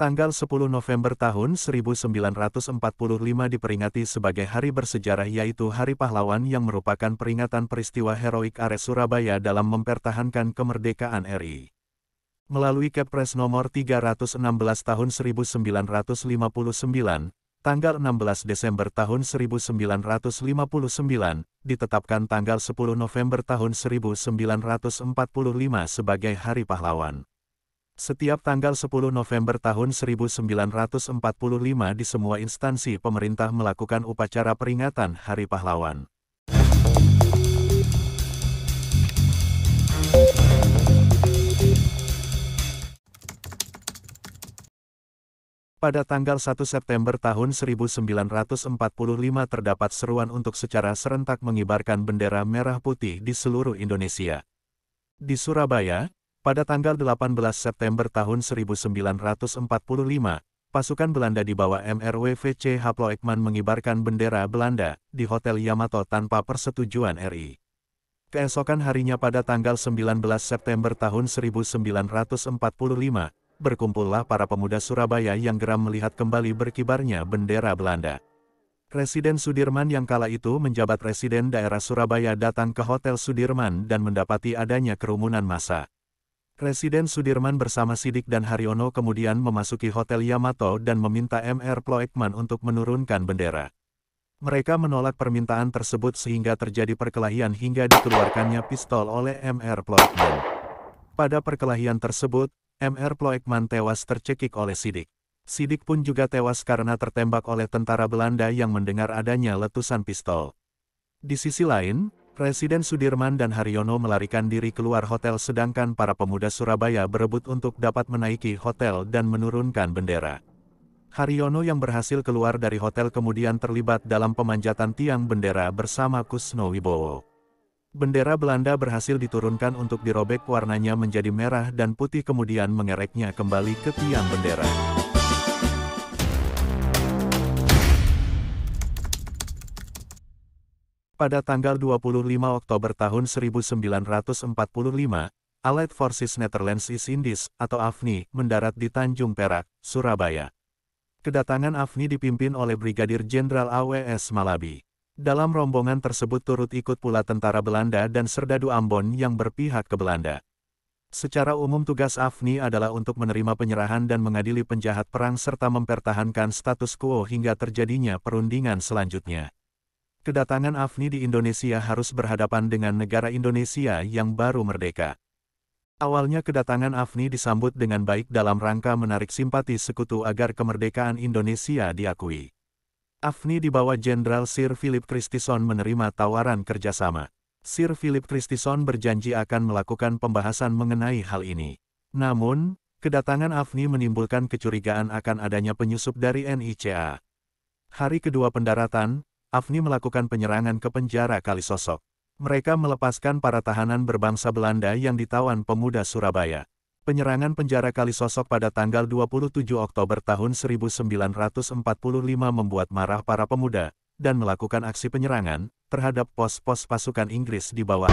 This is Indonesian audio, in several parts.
Tanggal 10 November tahun 1945 diperingati sebagai hari bersejarah yaitu Hari Pahlawan yang merupakan peringatan peristiwa heroik Ares Surabaya dalam mempertahankan kemerdekaan RI. Melalui Kepres nomor 316 tahun 1959, tanggal 16 Desember tahun 1959, ditetapkan tanggal 10 November tahun 1945 sebagai Hari Pahlawan. Setiap tanggal 10 November tahun 1945 di semua instansi pemerintah melakukan upacara peringatan Hari Pahlawan. Pada tanggal 1 September tahun 1945 terdapat seruan untuk secara serentak mengibarkan bendera merah putih di seluruh Indonesia. Di Surabaya, pada tanggal 18 September tahun 1945, pasukan Belanda di bawah M.R.W.V.C. VC Haplo Ekman mengibarkan bendera Belanda di Hotel Yamato tanpa persetujuan RI. Keesokan harinya pada tanggal 19 September tahun 1945, berkumpullah para pemuda Surabaya yang geram melihat kembali berkibarnya bendera Belanda. Presiden Sudirman yang kala itu menjabat Presiden daerah Surabaya datang ke Hotel Sudirman dan mendapati adanya kerumunan massa. Presiden Sudirman bersama Sidik dan Haryono kemudian memasuki Hotel Yamato dan meminta MR Ploekman untuk menurunkan bendera. Mereka menolak permintaan tersebut sehingga terjadi perkelahian hingga dikeluarkannya pistol oleh MR Ploekman. Pada perkelahian tersebut, MR Ploekman tewas tercekik oleh Sidik. Sidik pun juga tewas karena tertembak oleh tentara Belanda yang mendengar adanya letusan pistol. Di sisi lain, Presiden Sudirman dan Haryono melarikan diri keluar hotel sedangkan para pemuda Surabaya berebut untuk dapat menaiki hotel dan menurunkan bendera. Haryono yang berhasil keluar dari hotel kemudian terlibat dalam pemanjatan tiang bendera bersama Kusno Wibowo. Bendera Belanda berhasil diturunkan untuk dirobek warnanya menjadi merah dan putih kemudian mengereknya kembali ke tiang bendera. Pada tanggal 25 Oktober tahun 1945, Allied Forces Netherlands East Indies atau AFNI mendarat di Tanjung Perak, Surabaya. Kedatangan AFNI dipimpin oleh Brigadir Jenderal AWS Malabi. Dalam rombongan tersebut turut ikut pula tentara Belanda dan Serdadu Ambon yang berpihak ke Belanda. Secara umum tugas AFNI adalah untuk menerima penyerahan dan mengadili penjahat perang serta mempertahankan status quo hingga terjadinya perundingan selanjutnya kedatangan Afni di Indonesia harus berhadapan dengan negara Indonesia yang baru merdeka. Awalnya kedatangan Afni disambut dengan baik dalam rangka menarik simpati sekutu agar kemerdekaan Indonesia diakui. Afni di bawah Jenderal Sir Philip Christison menerima tawaran kerjasama. Sir Philip Christison berjanji akan melakukan pembahasan mengenai hal ini. Namun, kedatangan Afni menimbulkan kecurigaan akan adanya penyusup dari NICA. Hari kedua pendaratan, Afni melakukan penyerangan ke penjara kali sosok. Mereka melepaskan para tahanan berbangsa Belanda yang ditawan pemuda Surabaya. Penyerangan penjara kali sosok pada tanggal 27 Oktober tahun 1945 membuat marah para pemuda, dan melakukan aksi penyerangan terhadap pos-pos pasukan Inggris di bawah.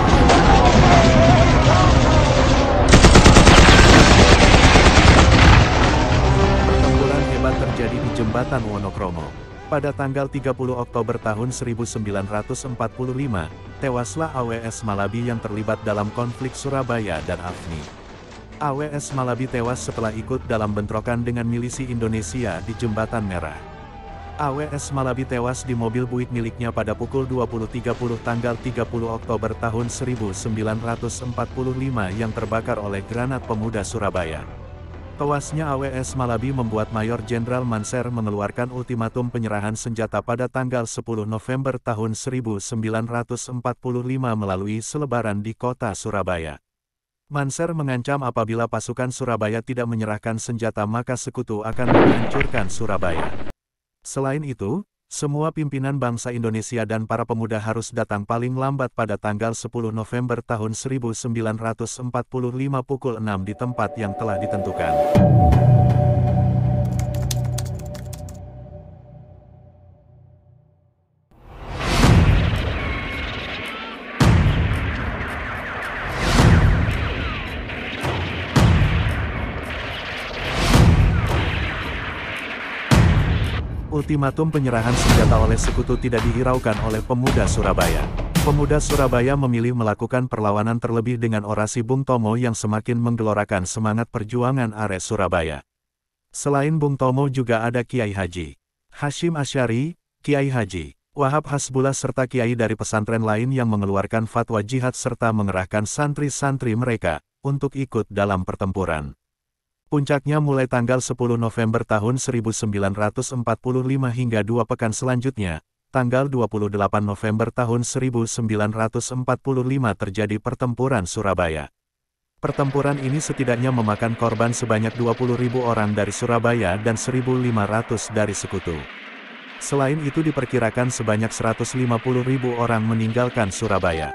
Pertempuran hebat terjadi di Jembatan Wonokromo. Pada tanggal 30 Oktober tahun 1945, tewaslah AWS Malabi yang terlibat dalam konflik Surabaya dan Afni. AWS Malabi tewas setelah ikut dalam bentrokan dengan milisi Indonesia di Jembatan Merah. AWS Malabi tewas di mobil buit miliknya pada pukul 20.30 tanggal 30 Oktober tahun 1945 yang terbakar oleh granat pemuda Surabaya. Tewasnya AWS Malabi membuat Mayor Jenderal Manser mengeluarkan ultimatum penyerahan senjata pada tanggal 10 November tahun 1945 melalui selebaran di kota Surabaya. Manser mengancam apabila pasukan Surabaya tidak menyerahkan senjata maka sekutu akan menghancurkan Surabaya. Selain itu, semua pimpinan bangsa Indonesia dan para pemuda harus datang paling lambat pada tanggal 10 November tahun 1945 pukul 6 di tempat yang telah ditentukan. ultimatum penyerahan senjata oleh sekutu tidak dihiraukan oleh pemuda Surabaya. Pemuda Surabaya memilih melakukan perlawanan terlebih dengan orasi Bung Tomo yang semakin menggelorakan semangat perjuangan are Surabaya. Selain Bung Tomo juga ada Kiai Haji. Hashim Asyari, Kiai Haji, Wahab Hasbullah serta Kiai dari pesantren lain yang mengeluarkan fatwa jihad serta mengerahkan santri-santri mereka untuk ikut dalam pertempuran. Puncaknya mulai tanggal 10 November tahun 1945 hingga dua pekan selanjutnya, tanggal 28 November tahun 1945 terjadi pertempuran Surabaya. Pertempuran ini setidaknya memakan korban sebanyak 20.000 orang dari Surabaya dan 1.500 dari Sekutu. Selain itu diperkirakan sebanyak 150.000 orang meninggalkan Surabaya.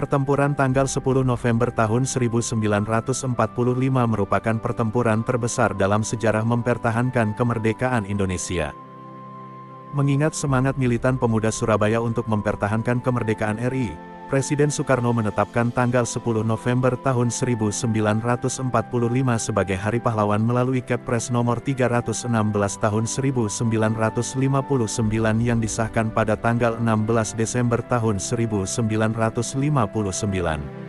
Pertempuran tanggal 10 November tahun 1945 merupakan pertempuran terbesar dalam sejarah mempertahankan kemerdekaan Indonesia. Mengingat semangat militan pemuda Surabaya untuk mempertahankan kemerdekaan RI, Presiden Soekarno menetapkan tanggal 10 November tahun 1945 sebagai Hari Pahlawan melalui Kepres nomor 316 tahun 1959 yang disahkan pada tanggal 16 Desember tahun 1959.